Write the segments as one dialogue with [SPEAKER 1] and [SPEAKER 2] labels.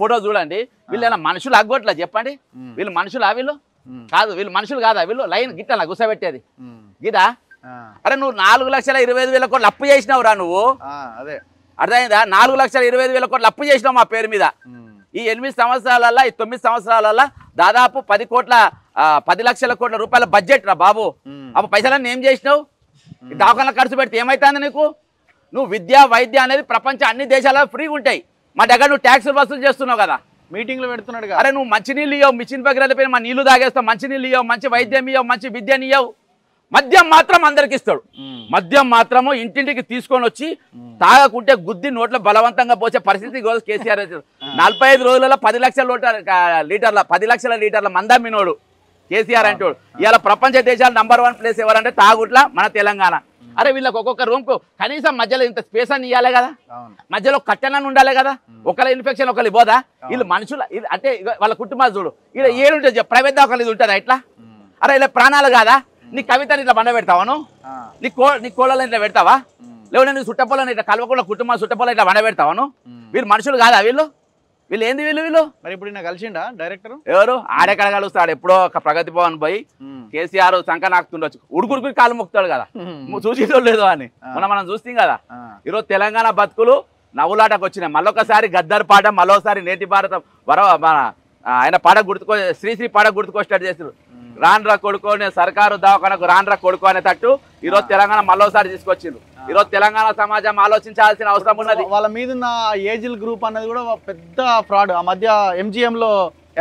[SPEAKER 1] photo చూడండి వీళ్ళు ఏమైనా మనుషులు అగ్గొట్లా చెప్పండి వీళ్ళు మనుషులు వీళ్ళు కాదు వీళ్ళు మనుషులు కాదా వీళ్ళు లైన్ గిట్ట గుసబెట్టేది గిదా అరే నువ్వు నాలుగు లక్షల ఇరవై ఐదు వేల కోట్లు అప్పు చేసినావు రా నువ్వు అదే అర్థమైందా నాలుగు లక్షల ఇరవై ఐదు వేల కోట్లు అప్పు చేసినావు మా పేరు మీద ఈ ఎనిమిది సంవత్సరాలల్లో ఈ తొమ్మిది సంవత్సరాలల్లో దాదాపు పది కోట్ల పది లక్షల కోట్ల రూపాయల బడ్జెట్ రా బాబు అప్పుడు పైసలన్నీ ఏం చేసినావు దాఖలా ఖర్చు పెడితే ఏమైతుంది నీకు నువ్వు విద్య వైద్య అనేది ప్రపంచ అన్ని దేశాలలో ఫ్రీగా ఉంటాయి మా దగ్గర నువ్వు ట్యాక్సులు వసూలు చేస్తున్నావు కదా మీటింగ్లు పెడుతున్నాడు అరే నువ్వు మంచినీళ్ళు ఇవ్వవు మిషన్ బగ్రద పైన మా నీళ్లు తాగేస్తావు మంచినీళ్ళు ఇవ్వవు మంచి వైద్యం ఇవ్వవు మంచి విద్యను ఇవ్వవు మద్యం మాత్రం అందరికి ఇస్తాడు మద్యం మాత్రము ఇంటింటికి తీసుకొని వచ్చి తాగకుంటే గుద్ది నోట్లో బలవంతంగా పోసే పరిస్థితి కేసీఆర్ నలభై ఐదు రోజులలో పది లక్షల లీటర్ల పది లక్షల లీటర్ల మందమ్మినోడు కేసీఆర్ అంటోడు ఇవాళ ప్రపంచ దేశాలు నంబర్ వన్ ప్లేస్ ఎవరంటే తాగుట్ల మన తెలంగాణ అరే వీళ్ళకి ఒక్కొక్క రూమ్కు కనీసం మధ్యలో ఇంత స్పేస్ అని ఇవ్వాలి కదా మధ్యలో కట్టెనని ఉండాలి కదా ఒకళ్ళ ఇన్ఫెక్షన్ ఒకళ్ళు పోదా వీళ్ళు మనుషులు అంటే వాళ్ళ కుటుంబాలు చూడు ఇలా ఏడుంటుంది ప్రైవేట్ దాకా ఇది ఉంటుందా ఇట్లా అరే ఇలా ప్రాణాలు కాదా నీ కవితని ఇట్లా బండ పెడతావాను నీ కో నీ కోళ్ళని ఇట్లా పెడతావా లేవు నీ చుట్టపొలని ఇట్లా కలవకుండా కుటుంబాలు చుట్టపొల ఇట్లా బండ పెడతావాను వీళ్ళు మనుషులు కాదా వీళ్ళు వీళ్ళు ఏంది వీళ్ళు వీళ్ళు మరి ఇప్పుడు కలిసిండ కలిసిండా డైరెక్టర్ ఎవరు ఆడెక్కడ కలుస్తాడు ఎప్పుడో ఒక ప్రగతి భవన్ పోయి కేసీఆర్ శంక నాకుతుండొచ్చు ఉడుకుడుకు కాలు మొక్కుతాడు కదా చూసి లేదు అని మనం మనం చూస్తాం కదా ఈరోజు తెలంగాణ బతుకులు నవ్వులాటకు వచ్చినాయి మళ్ళొకసారి గద్దర్ పాట మళ్ళొకసారి నేటి భారతం వర మన ఆయన పాట గుర్తుకో శ్రీశ్రీ పాట స్టార్ట్ చేస్తారు రాన్రా కొడుకునే సర్కారు దవాఖానకు రాన్రా కొడుకు అనేటట్టు ఈ రోజు తెలంగాణ మళ్ళోసారి తీసుకొచ్చిండ్రు ఈ రోజు తెలంగాణ సమాజం ఆలోచించాల్సిన అవసరం ఉన్నది వాళ్ళ మీద ఉన్న ఏజిల్ గ్రూప్ అనేది కూడా పెద్ద ఫ్రాడ్ ఆ మధ్య ఎంజిఎం లో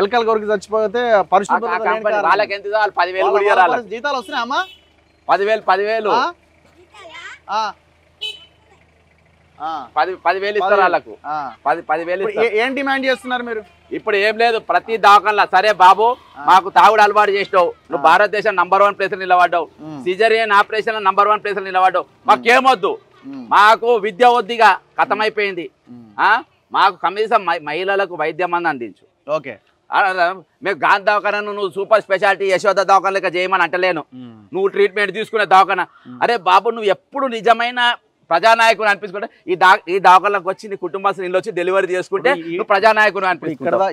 [SPEAKER 1] ఎలకల్ గౌరికి చచ్చిపోతే వాళ్ళకి ఎంత పదివేలు జీతాలు వస్తున్నాయమ్మా పదివేలు పదివేలు పది పదివేలు ఇస్తారు వాళ్ళకు పది పదివేలు ఏం డిమాండ్ చేస్తున్నారు మీరు ఇప్పుడు ఏం లేదు ప్రతి దాఖలా సరే బాబు మాకు తాగుడు అలవాటు చేసినావు నువ్వు భారతదేశం నంబర్ వన్ ప్లేస్ నిలబడ్డావు caesarean operation number one place నిలబడ్డావు మాకేమొద్దు మాకు విద్య వద్దిగా కథమైపోయింది మాకు కనీసం మహిళలకు వైద్యం అని అందించు ఓకే మేము గాంధీ దవాఖాన నువ్వు సూపర్ స్పెషాలిటీ యశోద దవాఖాన లెక్క చేయమని అంటలేను నువ్వు ట్రీట్మెంట్ తీసుకునే దవాఖాన అరే బాబు నువ్వు ఎప్పుడు నిజమైన ప్రజానాయకుడు అనిపించుకుంటే ఈ దా ఈ దాఖలకు వచ్చి నీ కుటుంబాన్ని ఇల్లు వచ్చి డెలివరీ చేసుకుంటే నువ్వు ప్రజానాయకుడు అనిపించుకుంటావు